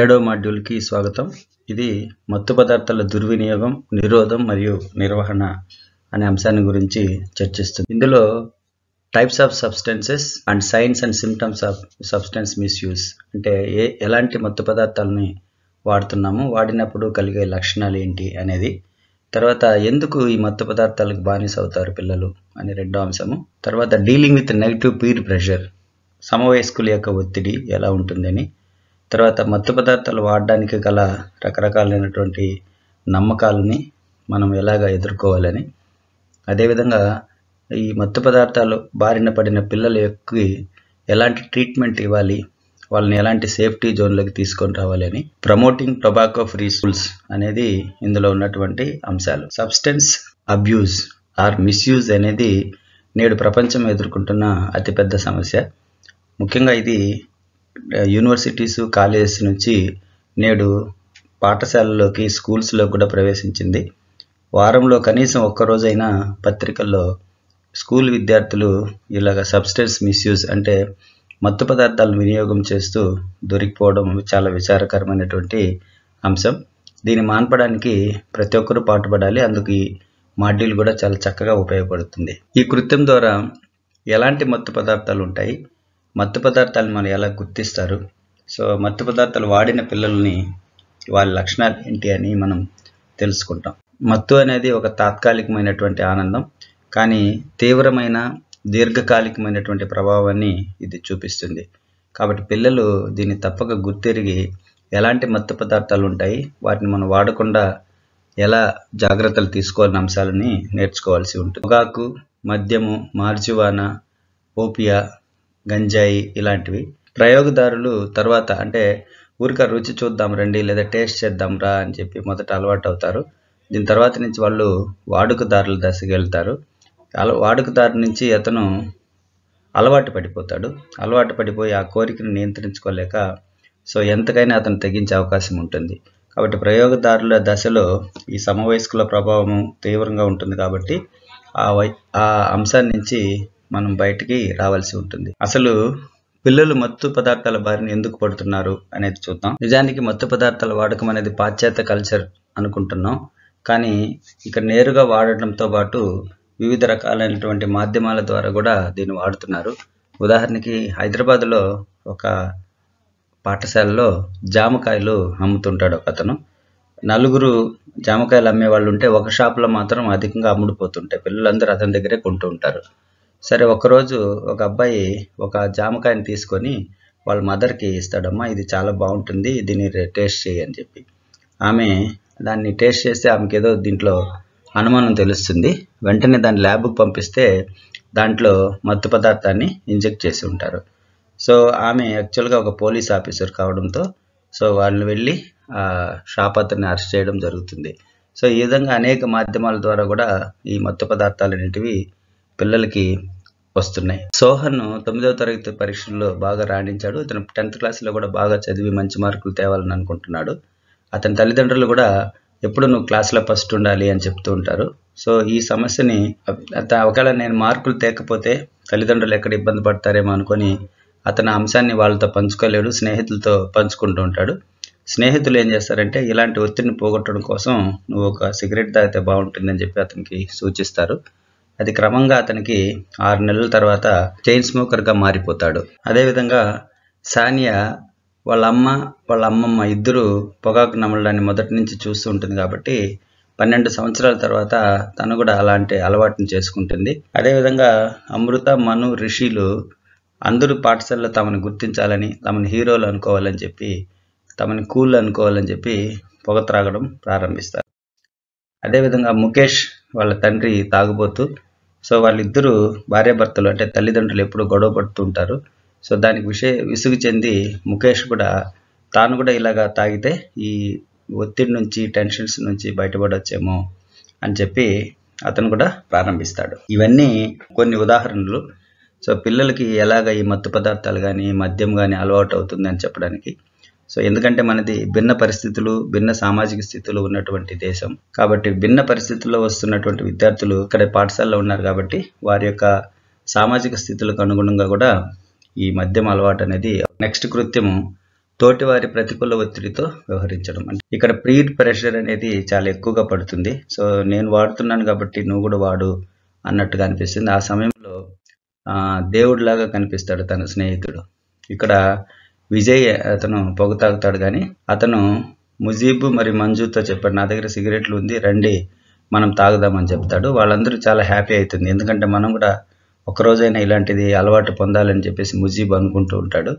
ఏడో మాడ్యూల్కి స్వాగతం ఇది మత్తు పదార్థాల దుర్వినియోగం నిరోధం మరియు నిర్వహణ అనే అంశాన్ని గురించి చర్చిస్తుంది ఇందులో types of substances and signs and symptoms of substance misuse అంటే ఏ ఎలాంటి మత్తు పదార్థాలని వాడుతున్నాము వాడినప్పుడు కలిగే లక్షణాలు ఏంటి అనేది తర్వాత ఎందుకు ఈ మత్తు పదార్థాలకు బానిస అవుతారు పిల్లలు అనే రెండో అంశము తర్వాత dealing with negative peer pressure సమవయస్కుల యొక్క ఒత్తిడి ఎలా ఉంటుందని తర్వాత మత్తు పదార్థాలు వాడడానికి గల రకరకాలైనటువంటి నమ్మకాలని మనం ఎలాగ ఎదుర్కోవాలని అదేవిధంగా ఈ మత్తు పదార్థాలు బారిన పడిన పిల్లలకి ఎలాంటి ట్రీట్మెంట్ ఇవ్వాలి వాళ్ళని ఎలాంటి సేఫ్టీ జోన్లోకి తీసుకొని రావాలి అని ప్రమోటింగ్ టొబాకో ఫ్రీ స్కూల్స్ అనేది ఇందులో ఉన్నటువంటి అంశాలు సబ్స్టెన్స్ అబ్యూస్ ఆర్ మిస్యూజ్ అనేది నేడు ప్రపంచం ఎదుర్కొంటున్న అతిపెద్ద సమస్య ముఖ్యంగా ఇది యూనివర్సిటీసు కాలేజెస్ నుంచి నేడు పాఠశాలలోకి స్కూల్స్లో కూడా ప్రవేశించింది వారంలో కనీసం ఒక్కరోజైనా పత్రికల్లో స్కూల్ విద్యార్థులు ఇలాగ సబ్స్టెన్స్ మిస్యూజ్ అంటే మత్తు పదార్థాలను వినియోగం చేస్తూ దొరికిపోవడం చాలా విచారకరమైనటువంటి అంశం దీన్ని మాన్పడానికి ప్రతి ఒక్కరూ పాటుపడాలి అందుకు ఈ మాడ్యూల్ కూడా చాలా చక్కగా ఉపయోగపడుతుంది ఈ కృత్యం ద్వారా ఎలాంటి మత్తు పదార్థాలు ఉంటాయి మత్తు పదార్థాలు మనం ఎలా గుర్తిస్తారు సో మత్తు పదార్థాలు వాడిన పిల్లల్ని వాళ్ళ లక్షణాలు ఏంటి అని మనం తెలుసుకుంటాం మత్తు అనేది ఒక తాత్కాలికమైనటువంటి ఆనందం కానీ తీవ్రమైన దీర్ఘకాలికమైనటువంటి ప్రభావాన్ని ఇది చూపిస్తుంది కాబట్టి పిల్లలు దీన్ని తప్పక గుర్తిరిగి ఎలాంటి మత్తు పదార్థాలు ఉంటాయి వాటిని మనం వాడకుండా ఎలా జాగ్రత్తలు తీసుకోవాలని అంశాలని నేర్చుకోవాల్సి ఉంటుంది పొగాకు మద్యము మార్జువానా ఓపియా గంజాయి ఇలాంటివి ప్రయోగదారులు తర్వాత అంటే ఊరిక రుచి చూద్దాం రండి లేదా టేస్ట్ చేద్దాం రా అని చెప్పి మొదట అలవాటు అవుతారు దీని తర్వాత నుంచి వాళ్ళు వాడుకదారుల దశకి వెళ్తారు అల వాడుకదారు నుంచి అతను అలవాటు పడిపోతాడు అలవాటు పడిపోయి ఆ కోరికను నియంత్రించుకోలేక సో ఎంతకైనా అతను తగ్గించే అవకాశం ఉంటుంది కాబట్టి ప్రయోగదారుల దశలో ఈ సమవయస్కుల ప్రభావము తీవ్రంగా ఉంటుంది కాబట్టి ఆ వై ఆ అంశాన్ని నుంచి మనం బయటికి రావాల్సి ఉంటుంది అసలు పిల్లలు మత్తు పదార్థాల బారిని ఎందుకు పడుతున్నారు అనేది చూద్దాం నిజానికి మత్తు పదార్థాల వాడకం అనేది పాశ్చాత్య కల్చర్ అనుకుంటున్నాం కానీ ఇక్కడ నేరుగా వాడటంతో పాటు వివిధ రకాలైనటువంటి మాధ్యమాల ద్వారా కూడా దీన్ని వాడుతున్నారు ఉదాహరణకి హైదరాబాద్లో ఒక పాఠశాలలో జామకాయలు అమ్ముతుంటాడు ఒక అతను నలుగురు జామకాయలు అమ్మే వాళ్ళు ఉంటే ఒక షాప్లో మాత్రం అధికంగా అమ్ముడుపోతుంటాయి పిల్లలందరూ అతని దగ్గరే కొంటూ ఉంటారు సరే ఒకరోజు ఒక అబ్బాయి ఒక జామకాయని తీసుకొని వాళ్ళ మదర్కి ఇస్తాడమ్మా ఇది చాలా బాగుంటుంది దీన్ని టేస్ట్ చేయి అని చెప్పి ఆమె దాన్ని టేస్ట్ చేస్తే ఆమెకి ఏదో దీంట్లో అనుమానం తెలుస్తుంది వెంటనే దాన్ని ల్యాబ్కి పంపిస్తే దాంట్లో మత్తు పదార్థాన్ని ఇంజెక్ట్ చేసి ఉంటారు సో ఆమె యాక్చువల్గా ఒక పోలీస్ ఆఫీసర్ కావడంతో సో వాళ్ళని వెళ్ళి షాప్ అతన్ని అరెస్ట్ చేయడం జరుగుతుంది సో ఈ విధంగా అనేక మాధ్యమాల ద్వారా కూడా ఈ మత్తు పదార్థాలు అనేటివి పిల్లలకి వస్తున్నాయి సోహన్ తొమ్మిదవ తరగతి పరీక్షల్లో బాగా రాణించాడు ఇతను టెన్త్ క్లాస్లో కూడా బాగా చదివి మంచి మార్కులు తేవాలని అనుకుంటున్నాడు అతని తల్లిదండ్రులు కూడా ఎప్పుడు నువ్వు క్లాస్లో ఫస్ట్ ఉండాలి అని చెప్తూ ఉంటారు సో ఈ సమస్యని ఒకవేళ నేను మార్కులు తేకపోతే తల్లిదండ్రులు ఎక్కడ ఇబ్బంది పడతారేమో అనుకొని అతని అంశాన్ని వాళ్ళతో పంచుకోలేడు స్నేహితులతో పంచుకుంటూ ఉంటాడు స్నేహితులు ఏం చేస్తారంటే ఇలాంటి ఒత్తిడిని పోగొట్టడం కోసం నువ్వు ఒక సిగరెట్ తాగితే బాగుంటుందని చెప్పి అతనికి సూచిస్తారు అది క్రమంగా అతనికి ఆరు నెలల తర్వాత చైన్ స్మోకర్గా మారిపోతాడు అదేవిధంగా సానియా వాళ్ళ అమ్మ వాళ్ళ అమ్మమ్మ ఇద్దరు పొగాకు నమలడాన్ని మొదటి నుంచి చూస్తూ ఉంటుంది కాబట్టి పన్నెండు సంవత్సరాల తర్వాత తను కూడా అలాంటి అలవాటుని చేసుకుంటుంది అదేవిధంగా అమృత మను రిషిలు అందరూ పాఠశాలలో తమను గుర్తించాలని తమను హీరోలు అనుకోవాలని చెప్పి తమని కూల్ అనుకోవాలని చెప్పి పొగ త్రాగడం ప్రారంభిస్తారు అదేవిధంగా ముఖేష్ వాళ్ళ తండ్రి తాగుబోతూ సో వాళ్ళిద్దరూ భార్యాభర్తలు అంటే తల్లిదండ్రులు ఎప్పుడూ గొడవ పడుతుంటారు సో దానికి విషయ విసుగు చెంది ముఖేష్ కూడా తాను కూడా ఇలాగా తాగితే ఈ ఒత్తిడి నుంచి టెన్షన్స్ నుంచి బయటపడొచ్చేమో అని చెప్పి అతను కూడా ప్రారంభిస్తాడు ఇవన్నీ కొన్ని ఉదాహరణలు సో పిల్లలకి ఎలాగ ఈ మత్తు పదార్థాలు కానీ మద్యం కానీ అలవాటు అవుతుందని చెప్పడానికి సో ఎందుకంటే మనది భిన్న పరిస్థితులు భిన్న సామాజిక స్థితులు ఉన్నటువంటి దేశం కాబట్టి భిన్న పరిస్థితుల్లో వస్తున్నటువంటి విద్యార్థులు ఇక్కడ పాఠశాలలో ఉన్నారు కాబట్టి వారి యొక్క సామాజిక స్థితులకు అనుగుణంగా కూడా ఈ మద్యం అలవాటు అనేది నెక్స్ట్ కృత్యము తోటివారి ప్రతికూల ఒత్తిడితో వ్యవహరించడం అంటే ఇక్కడ ప్రీడ్ ప్రెషర్ అనేది చాలా ఎక్కువగా పడుతుంది సో నేను వాడుతున్నాను కాబట్టి నువ్వు కూడా వాడు అన్నట్టుగా అనిపిస్తుంది ఆ సమయంలో దేవుడిలాగా కనిపిస్తాడు తన స్నేహితుడు ఇక్కడ విజయ్ అతను పొగ తాగుతాడు కానీ అతను ముజీబ్ మరి మంజుతో చెప్పాడు నా దగ్గర సిగరెట్లు ఉంది రండి మనం తాగుదామని చెప్తాడు వాళ్ళందరూ చాలా హ్యాపీ అవుతుంది ఎందుకంటే మనం కూడా ఒకరోజైనా ఇలాంటిది అలవాటు పొందాలని చెప్పేసి ముజీబ్ అనుకుంటూ ఉంటాడు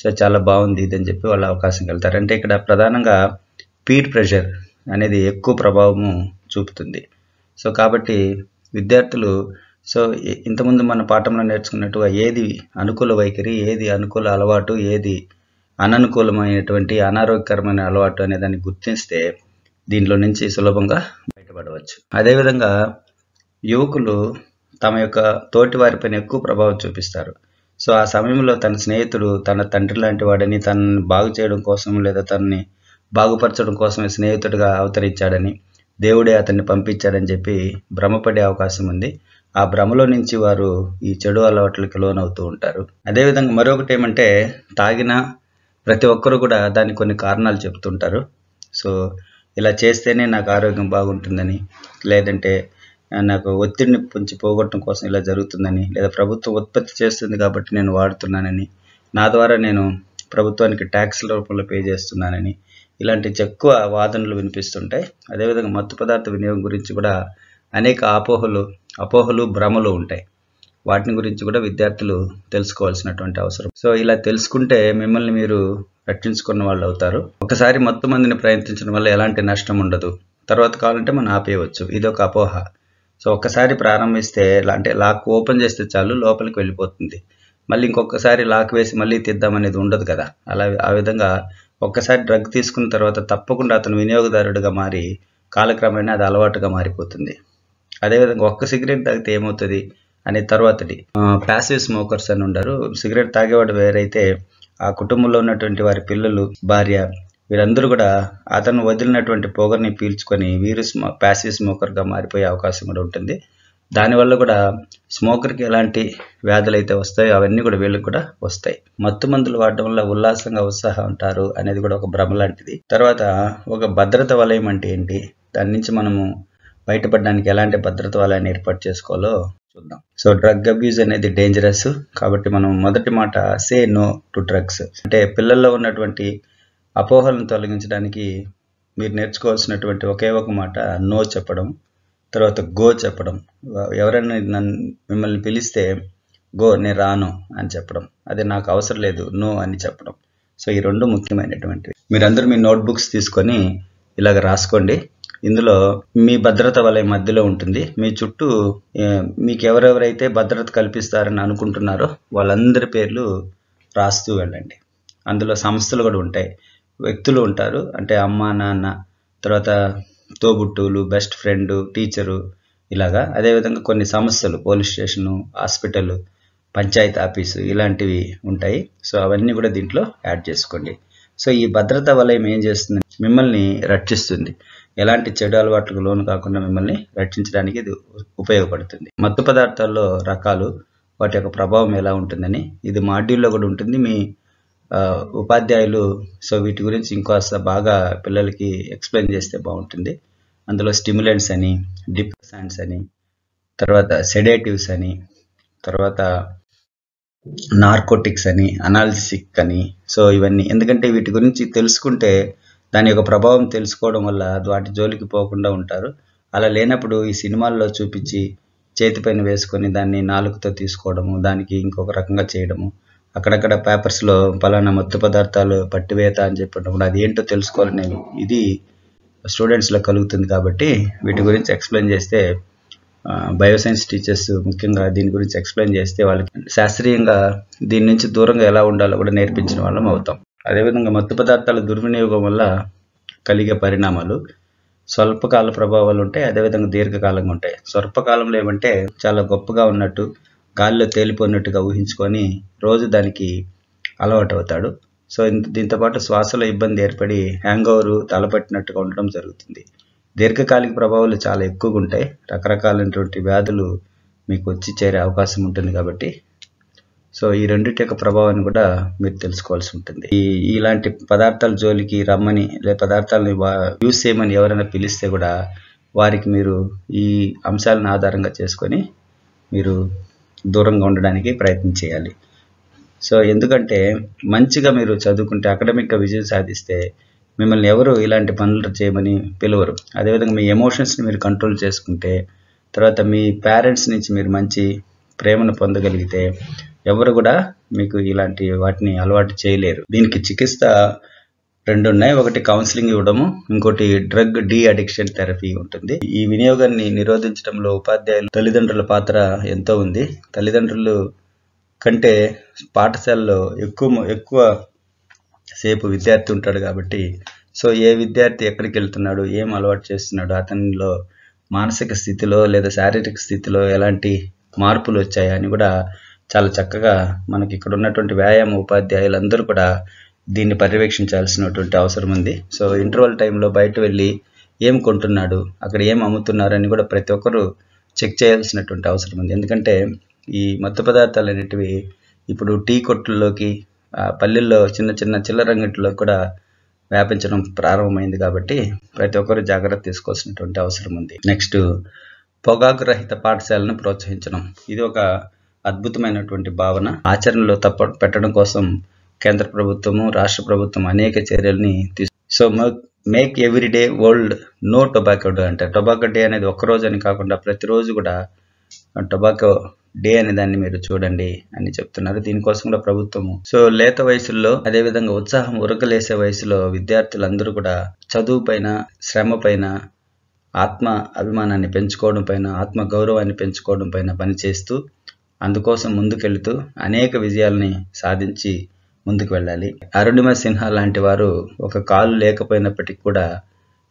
సో చాలా బాగుంది ఇదని చెప్పి వాళ్ళు అవకాశం కలుగుతారు అంటే ఇక్కడ ప్రధానంగా పీర్ ప్రెషర్ అనేది ఎక్కువ ప్రభావము చూపుతుంది సో కాబట్టి విద్యార్థులు సో ఇంతకుముందు మన పాఠంలో నేర్చుకున్నట్టుగా ఏది అనుకూల వైఖరి ఏది అనుకూల అలవాటు ఏది అననుకూలమైనటువంటి అనారోగ్యకరమైన అలవాటు అనే దాన్ని గుర్తిస్తే దీంట్లో నుంచి సులభంగా బయటపడవచ్చు అదేవిధంగా యువకులు తమ యొక్క తోటి వారిపైన ఎక్కువ ప్రభావం చూపిస్తారు సో ఆ సమయంలో తన స్నేహితుడు తన తండ్రి లాంటి వాడని తనని బాగు చేయడం కోసం లేదా తనని బాగుపరచడం కోసమే స్నేహితుడిగా అవతరించాడని దేవుడే అతన్ని పంపించాడని చెప్పి భ్రమపడే అవకాశం ఉంది ఆ భ్రమలో నుంచి వారు ఈ చెడు అలవాట్లకి లోనవుతూ ఉంటారు అదేవిధంగా మరొకటి ఏమంటే తాగిన ప్రతి ఒక్కరు కూడా దానికి కొన్ని కారణాలు చెప్తుంటారు సో ఇలా చేస్తేనే నాకు ఆరోగ్యం బాగుంటుందని లేదంటే నాకు ఒత్తిడిని పొంచి పోగొట్టడం కోసం ఇలా జరుగుతుందని లేదా ప్రభుత్వం ఉత్పత్తి చేస్తుంది కాబట్టి నేను వాడుతున్నానని నా ద్వారా నేను ప్రభుత్వానికి ట్యాక్స్ల రూపంలో పే చేస్తున్నానని ఇలాంటి ఎక్కువ వాదనలు వినిపిస్తుంటాయి అదేవిధంగా మత్తు పదార్థ వినియోగం గురించి కూడా అనేక అపోహలు అపోహలు భ్రమలు ఉంటాయి వాటిని గురించి కూడా విద్యార్థులు తెలుసుకోవాల్సినటువంటి అవసరం సో ఇలా తెలుసుకుంటే మిమ్మల్ని మీరు రక్షించుకున్న వాళ్ళు అవుతారు ఒకసారి మొత్తం మందిని ప్రయత్నించడం వల్ల ఎలాంటి నష్టం ఉండదు తర్వాత కావాలంటే మనం ఆపేయవచ్చు ఇది ఒక అపోహ సో ఒక్కసారి ప్రారంభిస్తే అంటే లాక్ ఓపెన్ చేస్తే చాలు లోపలికి వెళ్ళిపోతుంది మళ్ళీ ఇంకొకసారి లాక్ వేసి మళ్ళీ తీద్దాం ఉండదు కదా అలా ఆ విధంగా ఒక్కసారి డ్రగ్ తీసుకున్న తర్వాత తప్పకుండా అతను వినియోగదారుడిగా మారి కాలక్రమేణా అది అలవాటుగా మారిపోతుంది అదేవిధంగా ఒక్క సిగరెట్ తాగితే ఏమవుతుంది అనే తర్వాతది ప్యాసివ్ స్మోకర్స్ అని ఉండరు సిగరెట్ తాగేవాడు వేరైతే ఆ కుటుంబంలో ఉన్నటువంటి వారి పిల్లలు భార్య వీరందరూ కూడా అతను వదిలినటువంటి పొగర్ని పీల్చుకొని వీరు స్మో ప్యాసివ్ స్మోకర్గా మారిపోయే అవకాశం కూడా ఉంటుంది దానివల్ల కూడా స్మోకర్కి ఎలాంటి వ్యాధులు అయితే వస్తాయో అవన్నీ కూడా వీళ్ళకి కూడా వస్తాయి మత్తు మందులు వాడటం వల్ల ఉల్లాసంగా ఉత్సాహం ఉంటారు అనేది కూడా ఒక భ్రమ లాంటిది తర్వాత ఒక భద్రత వలయం అంటే ఏంటి దాని నుంచి మనము బయటపడడానికి ఎలాంటి భద్రత వాళ్ళని ఏర్పాటు చేసుకోవాలో చూద్దాం సో డ్రగ్ అబ్యూజ్ అనేది డేంజరస్ కాబట్టి మనం మొదటి మాట సే నో టు డ్రగ్స్ అంటే పిల్లల్లో ఉన్నటువంటి అపోహలను తొలగించడానికి మీరు నేర్చుకోవాల్సినటువంటి ఒకే ఒక మాట నో చెప్పడం తర్వాత గో చెప్పడం ఎవరైనా నన్ను మిమ్మల్ని పిలిస్తే గో నేను రాను అని చెప్పడం అది నాకు అవసరం లేదు నో అని చెప్పడం సో ఈ రెండు ముఖ్యమైనటువంటివి మీరందరూ మీ నోట్బుక్స్ తీసుకొని ఇలాగ రాసుకోండి ఇందులో మీ భద్రత వలయ మధ్యలో ఉంటుంది మీ చుట్టూ మీకు ఎవరెవరైతే భద్రత కల్పిస్తారని అనుకుంటున్నారో వాళ్ళందరి పేర్లు రాస్తూ వెళ్ళండి అందులో సంస్థలు కూడా ఉంటాయి వ్యక్తులు ఉంటారు అంటే అమ్మ నాన్న తర్వాత తోబుట్టువులు బెస్ట్ ఫ్రెండ్ టీచరు ఇలాగా అదేవిధంగా కొన్ని సంస్థలు police station hospital panchayat office ఇలాంటివి ఉంటాయి సో అవన్నీ కూడా దీంట్లో యాడ్ చేసుకోండి సో ఈ భద్రత వలయం ఏం చేస్తుంది మిమ్మల్ని రక్షిస్తుంది ఎలాంటి చెడు అలవాట్లకు లోను కాకుండా మిమ్మల్ని రక్షించడానికి ఇది ఉపయోగపడుతుంది మత్తు పదార్థాల్లో రకాలు వాటి యొక్క ప్రభావం ఎలా ఉంటుందని ఇది మాడ్యూల్లో కూడా ఉంటుంది మీ ఉపాధ్యాయులు సో వీటి గురించి ఇంకా బాగా పిల్లలకి ఎక్స్ప్లెయిన్ చేస్తే బాగుంటుంది అందులో స్టిమ్యులెంట్స్ అని డిప్రెసాన్స్ అని తర్వాత సెడేటివ్స్ అని తర్వాత నార్కోటిక్స్ అని అనాలిసిక్ అని సో ఇవన్నీ ఎందుకంటే వీటి గురించి తెలుసుకుంటే దాని యొక్క ప్రభావం తెలుసుకోవడం వల్ల వాటి జోలికి పోకుండా ఉంటారు అలా లేనప్పుడు ఈ సినిమాల్లో చూపించి చేతి పైన వేసుకొని దాన్ని నాలుగుతో తీసుకోవడము దానికి ఇంకొక రకంగా చేయడము అక్కడక్కడ పేపర్స్లో పలానా మత్తు పదార్థాలు పట్టివేత అని చెప్పినప్పుడు అది ఏంటో తెలుసుకోవాలనే ఇది స్టూడెంట్స్లో కలుగుతుంది కాబట్టి వీటి గురించి ఎక్స్ప్లెయిన్ చేస్తే బయోసైన్స్ టీచర్స్ ముఖ్యంగా దీని గురించి ఎక్స్ప్లెయిన్ చేస్తే వాళ్ళకి శాస్త్రీయంగా దీని నుంచి దూరంగా ఎలా ఉండాలో కూడా నేర్పించిన వాళ్ళం అవుతాం అదేవిధంగా మత్తు పదార్థాల దుర్వినియోగం వల్ల కలిగే పరిణామాలు స్వల్పకాల ప్రభావాలు ఉంటాయి అదేవిధంగా దీర్ఘకాలంగా ఉంటాయి స్వల్పకాలంలో ఏమంటే చాలా గొప్పగా ఉన్నట్టు గాలిలో తేలిపోయినట్టుగా ఊహించుకొని రోజు దానికి అలవాటు అవుతాడు సో దీంతోపాటు శ్వాసలో ఇబ్బంది ఏర్పడి హ్యాంగ్ ఓవర్ తలపట్టినట్టుగా ఉండడం జరుగుతుంది దీర్ఘకాలిక ప్రభావాలు చాలా ఎక్కువగా ఉంటాయి రకరకాలైనటువంటి వ్యాధులు మీకు వచ్చి చేరే అవకాశం ఉంటుంది కాబట్టి సో ఈ రెండింటి యొక్క ప్రభావాన్ని కూడా మీరు తెలుసుకోవాల్సి ఉంటుంది ఈ ఇలాంటి పదార్థాల జోలికి రమ్మని లేదా పదార్థాలని యూస్ చేయమని ఎవరైనా పిలిస్తే కూడా వారికి మీరు ఈ అంశాలను ఆధారంగా చేసుకొని మీరు దూరంగా ఉండడానికి ప్రయత్నం చేయాలి సో ఎందుకంటే మంచిగా మీరు చదువుకుంటే అకాడమిక్గా విజయం సాధిస్తే మిమ్మల్ని ఎవరు ఇలాంటి పనులు చేయమని పిలువరు అదేవిధంగా మీ ఎమోషన్స్ని మీరు కంట్రోల్ చేసుకుంటే తర్వాత మీ పేరెంట్స్ నుంచి మీరు మంచి ప్రేమను పొందగలిగితే ఎవరు కూడా మీకు ఇలాంటి వాటిని అలవాటు చేయలేరు దీనికి చికిత్స రెండు ఉన్నాయి ఒకటి కౌన్సిలింగ్ ఇవ్వడము ఇంకోటి డ్రగ్ డి అడిక్షన్ థెరపీ ఉంటుంది ఈ వినియోగాన్ని నిరోధించడంలో ఉపాధ్యాయులు తల్లిదండ్రుల పాత్ర ఎంతో ఉంది తల్లిదండ్రులు కంటే పాఠశాలలో ఎక్కువ ఎక్కువ సేపు విద్యార్థి ఉంటాడు కాబట్టి సో ఏ విద్యార్థి ఎక్కడికి వెళ్తున్నాడు ఏం అలవాటు చేస్తున్నాడు అతనిలో మానసిక స్థితిలో లేదా శారీరక స్థితిలో ఎలాంటి మార్పులు వచ్చాయని కూడా చాలా చక్కగా మనకి ఇక్కడ ఉన్నటువంటి వ్యాయామ ఉపాధ్యాయులందరూ కూడా దీన్ని పర్యవేక్షించాల్సినటువంటి అవసరం ఉంది సో ఇంటర్వల్ టైంలో బయట వెళ్ళి ఏం కొంటున్నాడు అక్కడ ఏం అమ్ముతున్నారని కూడా ప్రతి ఒక్కరూ చెక్ చేయాల్సినటువంటి అవసరం ఉంది ఎందుకంటే ఈ మత్తు పదార్థాలు అనేటివి ఇప్పుడు టీ కొట్టుల్లోకి పల్లెల్లో చిన్న చిన్న చిల్లరంగిట్లో కూడా వ్యాపించడం ప్రారంభమైంది కాబట్టి ప్రతి ఒక్కరు జాగ్రత్త తీసుకోవాల్సినటువంటి అవసరం ఉంది నెక్స్ట్ పొగాకు రహిత పాఠశాలను ప్రోత్సహించడం ఇది ఒక అద్భుతమైనటువంటి భావన ఆచరణలో తప్ప పెట్టడం కోసం కేంద్ర ప్రభుత్వము రాష్ట్ర ప్రభుత్వం అనేక చర్యల్ని తీసు so make every day world no tobacco day అంటే టొబాకో డే అనేది ఒక్కరోజు అని కాకుండా ప్రతిరోజు కూడా టొబాకో డే అనే దాన్ని మీరు చూడండి అని చెప్తున్నారు దీనికోసం కూడా ప్రభుత్వము సో లేత వయసుల్లో అదేవిధంగా ఉత్సాహం ఉరకలేసే వయసులో విద్యార్థులందరూ కూడా చదువు పైన శ్రమ పైన ఆత్మ అభిమానాన్ని పెంచుకోవడం పైన ఆత్మ గౌరవాన్ని పెంచుకోవడం పైన పనిచేస్తూ అందుకోసం ముందుకెళ్తూ అనేక విజయాలని సాధించి ముందుకు వెళ్ళాలి అరుణిమ సిన్హా లాంటి వారు ఒక కాలు లేకపోయినప్పటికీ కూడా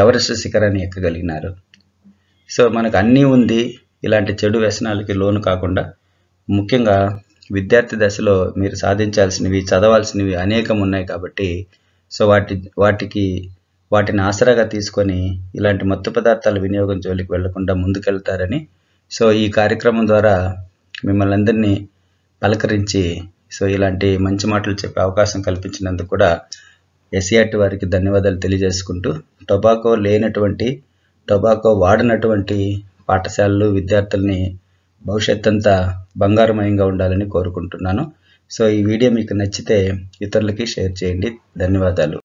ఎవరెస్ట్ శిఖరాన్ని ఎక్కగలిగినారు సో మనకు అన్నీ ఉంది ఇలాంటి చెడు వ్యసనాలకి లోను కాకుండా ముఖ్యంగా విద్యార్థి దశలో మీరు సాధించాల్సినవి చదవాల్సినవి అనేకం ఉన్నాయి కాబట్టి సో వాటి వాటికి వాటిని ఆసరాగా తీసుకొని ఇలాంటి మత్తు పదార్థాల వినియోగం జోలికి వెళ్లకుండా ముందుకెళ్తారని సో ఈ కార్యక్రమం ద్వారా మిమ్మల్ని అందరినీ పలకరించి సో ఇలాంటి మంచి మాటలు చెప్పే అవకాశం కల్పించినందుకు కూడా ఎస్సిఆర్టీ e వారికి ధన్యవాదాలు తెలియజేసుకుంటూ టొబాకో లేనటువంటి టొబాకో వాడినటువంటి పాఠశాలలు విద్యార్థుల్ని భవిష్యత్ అంతా బంగారమయంగా ఉండాలని కోరుకుంటున్నాను సో ఈ వీడియో మీకు నచ్చితే ఇతరులకి షేర్ చేయండి ధన్యవాదాలు